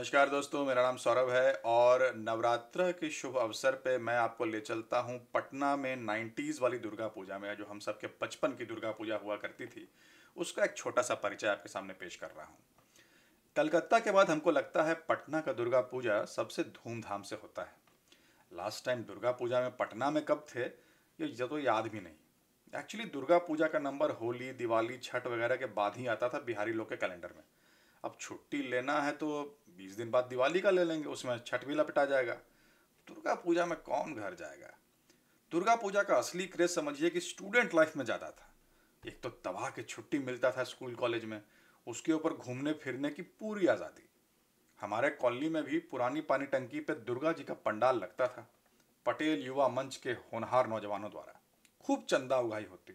नमस्कार दोस्तों मेरा नाम सौरभ है और नवरात्र के शुभ अवसर पे मैं आपको ले चलता हूँ पटना में नाइन्टीज वाली दुर्गा पूजा में जो हम सबके बचपन की दुर्गा पूजा हुआ करती थी उसका एक छोटा सा परिचय आपके सामने पेश कर रहा हूँ कलकत्ता के बाद हमको लगता है पटना का दुर्गा पूजा सबसे धूमधाम से होता है लास्ट टाइम दुर्गा पूजा में पटना में कब थे ये तो याद भी नहीं एक्चुअली दुर्गा पूजा का नंबर होली दिवाली छठ वगैरह के बाद ही आता था बिहारी लोग के कैलेंडर में अब छुट्टी लेना है तो बीस दिन बाद दिवाली का ले लेंगे उसमें छठ भी लपटा जाएगा दुर्गा पूजा में कौन घर जाएगा दुर्गा पूजा का असली क्रेज समझिए कि स्टूडेंट लाइफ में ज़्यादा था एक तो तबाह के छुट्टी मिलता था स्कूल कॉलेज में उसके ऊपर घूमने फिरने की पूरी आज़ादी हमारे कॉलोनी में भी पुरानी पानी टंकी पर दुर्गा जी का पंडाल लगता था पटेल युवा मंच के होनहार नौजवानों द्वारा खूब चंदा उगाई होती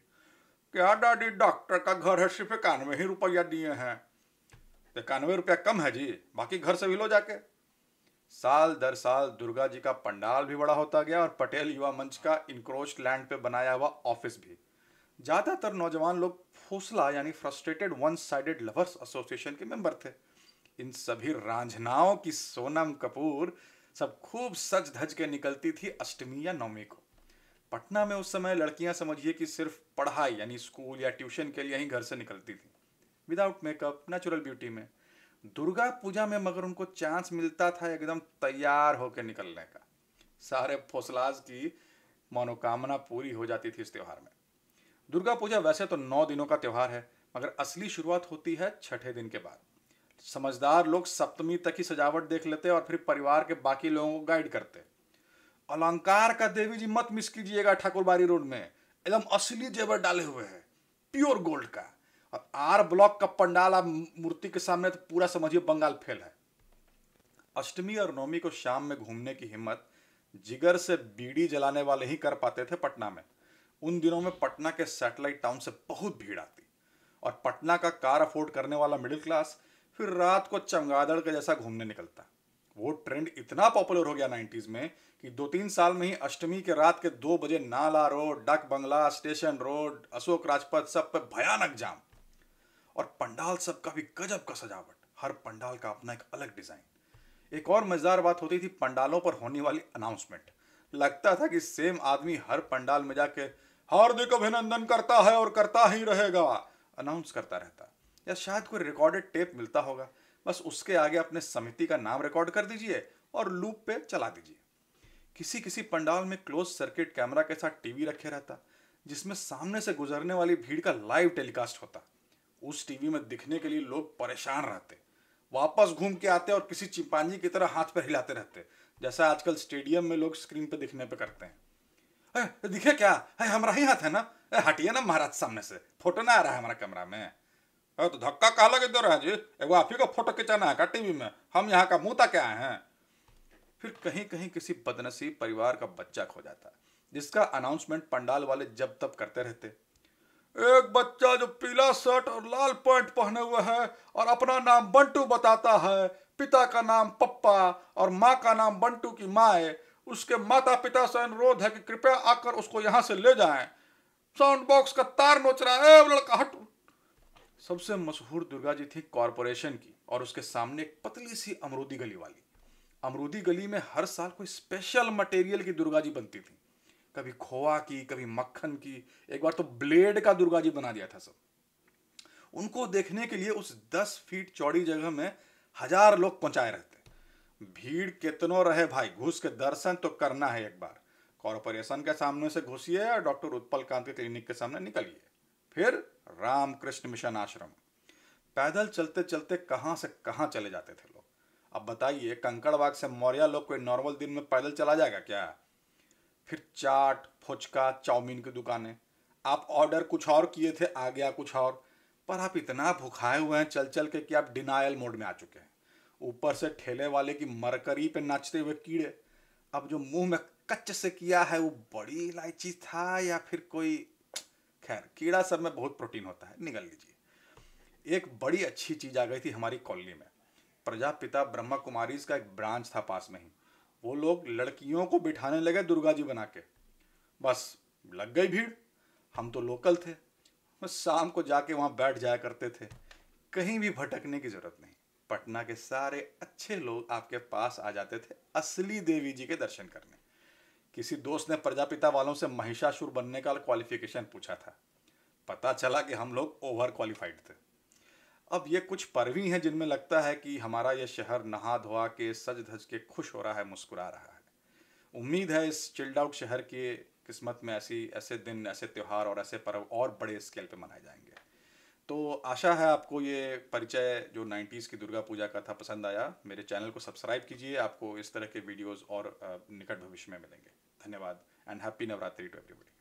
क्या डाडी डॉक्टर का घर है सिर्फ कान ही रुपया दिए हैं इक्यानवे रुपया कम है जी बाकी घर से भी लो जाके साल दर साल दुर्गा जी का पंडाल भी बड़ा होता गया और पटेल युवा मंच का इनक्रोच लैंड पे बनाया हुआ ऑफिस भी ज़्यादातर नौजवान लोग फूसला यानी frustrated one sided lovers association के मेंबर थे इन सभी रांझनाओं की सोनम कपूर सब खूब सच धज के निकलती थी अष्टमी या नवमी को पटना में उस समय लड़कियां समझिए कि सिर्फ पढ़ाई यानी स्कूल या ट्यूशन के लिए ही घर से निकलती थी विदाउट मेकअप नेचुरल ब्यूटी में दुर्गा पूजा में मगर उनको चांस मिलता था एकदम तैयार होकर निकलने का सारे फौसलाज की मनोकामना पूरी हो जाती थी इस त्यौहार में दुर्गा पूजा वैसे तो नौ दिनों का त्यौहार है मगर असली शुरुआत होती है छठे दिन के बाद समझदार लोग सप्तमी तक ही सजावट देख लेते और फिर परिवार के बाकी लोगों को गाइड करते अलंकार का देवी जी मत मिस कीजिएगा ठाकुरबारी रोड में एकदम असली जेवर डाले हुए हैं प्योर गोल्ड का और आर ब्लॉक का पंडाल आप मूर्ति के सामने तो पूरा समझिए बंगाल फेल है अष्टमी और नवमी को शाम में घूमने की हिम्मत जिगर से बीड़ी जलाने वाले ही कर पाते थे पटना में उन दिनों में पटना के सैटेलाइट टाउन से बहुत भीड़ आती और पटना का कार अफोर्ड करने वाला मिडिल क्लास फिर रात को चमगादड़ के जैसा घूमने निकलता वो ट्रेंड इतना पॉपुलर हो गया नाइन्टीज में कि दो तीन साल में ही अष्टमी के रात के दो बजे नाला road Dak bungalow station road Ashok Rajpath सब पे भयानक जाम और पंडाल सब का भी गजब का सजावट हर पंडाल का अपना एक अलग डिज़ाइन एक और मज़ेदार बात होती थी पंडालों पर होने वाली अनाउंसमेंट लगता था कि सेम आदमी हर पंडाल में जाके हार्दिक अभिनंदन करता है और करता ही रहेगा अनाउंस करता रहता या शायद कोई रिकॉर्डेड टेप मिलता होगा बस उसके आगे अपने समिति का नाम रिकॉर्ड कर दीजिए और लूप पे चला दीजिए किसी किसी पंडाल में क्लोज सर्किट कैमरा के साथ टीवी रखे रहता जिसमें सामने से गुजरने वाली भीड़ का लाइव टेलीकास्ट होता उस टीवी में दिखने के लिए लोग परेशान रहते वापस घूम के आते और किसी चिंपांजी की तरह हाथ पर हिलाते रहते जैसा आजकल स्टेडियम में लोग स्क्रीन पर दिखने पर करते हैं दिखे क्या है हमारा ही हाथ है ना हटिए ना महाराज सामने से फोटो ना आ रहा है हमारा कमरा में अरे तो धक्का कहा लगे दो रहा जी एक आप ही का फोटो खिंचाना है का टीवी में हम यहाँ का मुँह तक आए हैं फिर कहीं कहीं किसी बदनसीब परिवार का बच्चा खो जाता जिसका अनाउंसमेंट पंडाल वाले जब तब करते रहते एक बच्चा जो पीला शर्ट और लाल पैंट पहने हुए है और अपना नाम बंटू बताता है पिता का नाम पप्पा और माँ का नाम बंटू की माए उसके माता पिता से अनुरोध है कि कृपया आकर उसको यहाँ से ले जाए साउंड बॉक्स का तार नोच रहा है लड़का हट सबसे मशहूर दुर्गा जी थी कॉरपोरेशन की और उसके सामने एक पतली सी अमरूदी गली वाली अमरूदी गली में हर साल कोई स्पेशल मटेरियल की दुर्गा जी बनती थी कभी खोआ की कभी मक्खन की एक बार तो ब्लेड का दुर्गा जी बना दिया था सब उनको देखने के लिए उस दस फीट चौड़ी जगह में हजार लोग पहुंचाए रहते भीड़ कितनों रहे भाई घुस के दर्शन तो करना है एक बार कॉरपोरेशन के सामने से घुसिए और डॉक्टर उत्पल कांत के क्लिनिक के सामने निकलिए फिर रामकृष्ण मिशन आश्रम पैदल चलते चलते कहाँ से कहाँ चले जाते थे लोग अब बताइए कंकड़बाग से मौर्या लोग कोई नॉर्मल दिन में पैदल चला जाएगा क्या फिर चाट फुचका चाउमीन की दुकानें आप ऑर्डर कुछ और किए थे आ गया कुछ और पर आप इतना भुखाए हुए हैं चल चल के कि आप डिनायल मोड में आ चुके हैं ऊपर से ठेले वाले की मरकरी पे नाचते हुए कीड़े अब जो मुंह में कच्च से किया है वो बड़ी इलायची था या फिर कोई खैर कीड़ा सब में बहुत प्रोटीन होता है निकल लीजिए एक बड़ी अच्छी चीज़ आ गई थी हमारी कॉलोनी में प्रजापिता ब्रह्मा कुमारीज का एक ब्रांच था पास में ही वो लोग लड़कियों को बिठाने लगे दुर्गा जी बना के बस लग गई भीड़ हम तो लोकल थे बस शाम को जाके वहाँ बैठ जाया करते थे कहीं भी भटकने की ज़रूरत नहीं पटना के सारे अच्छे लोग आपके पास आ जाते थे असली देवी जी के दर्शन करने किसी दोस्त ने प्रजापिता वालों से महिषासुर बनने का क्वालिफिकेशन पूछा था पता चला कि हम लोग ओवर क्वालिफाइड थे अब ये कुछ परवी हैं जिनमें लगता है कि हमारा यह शहर नहा धोआ के सज धज के खुश हो रहा है मुस्कुरा रहा है उम्मीद है इस चिल्ड आउट शहर के किस्मत में ऐसी ऐसे दिन ऐसे त्यौहार और ऐसे पर्व और बड़े स्केल पे मनाए जाएंगे तो आशा है आपको ये परिचय जो 90s की दुर्गा पूजा का था पसंद आया मेरे चैनल को सब्सक्राइब कीजिए आपको इस तरह के वीडियोस और निकट भविष्य में मिलेंगे धन्यवाद and happy Navratri to everybody